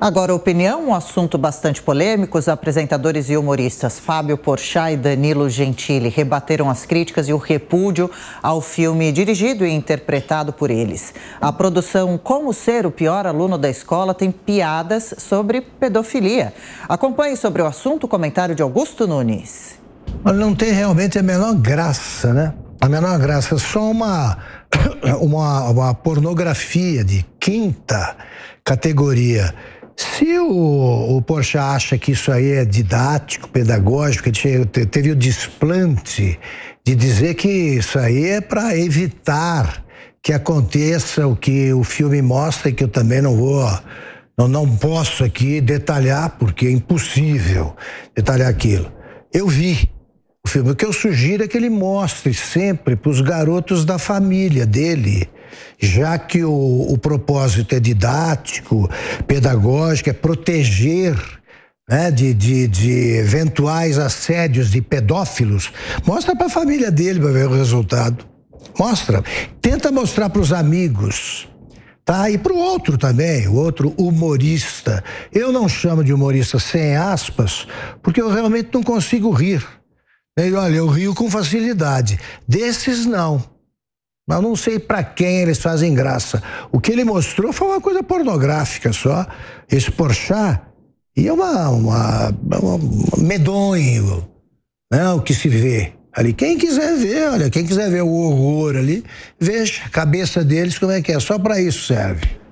Agora, opinião, um assunto bastante polêmico. Os apresentadores e humoristas Fábio Porchá e Danilo Gentili rebateram as críticas e o repúdio ao filme dirigido e interpretado por eles. A produção Como Ser o Pior Aluno da Escola tem piadas sobre pedofilia. Acompanhe sobre o assunto o comentário de Augusto Nunes. Não tem realmente a menor graça, né? A menor graça. É só uma, uma, uma pornografia de quinta categoria se o, o Porsche acha que isso aí é didático, pedagógico, ele teve o desplante de dizer que isso aí é para evitar que aconteça o que o filme mostra e que eu também não vou, não, não posso aqui detalhar, porque é impossível detalhar aquilo. Eu vi o filme. O que eu sugiro é que ele mostre sempre para os garotos da família dele já que o, o propósito é didático, pedagógico, é proteger né, de, de, de, eventuais assédios de pedófilos, mostra para a família dele para ver o resultado. Mostra. Tenta mostrar para os amigos. Tá? E para o outro também, o outro humorista. Eu não chamo de humorista sem aspas, porque eu realmente não consigo rir. E, olha, eu rio com facilidade. Desses, não. Mas não sei para quem eles fazem graça. O que ele mostrou foi uma coisa pornográfica só. Esse Porchat e é uma, uma, uma medonho, né, o que se vê ali. Quem quiser ver, olha, quem quiser ver o horror ali, veja a cabeça deles como é que é. Só para isso serve.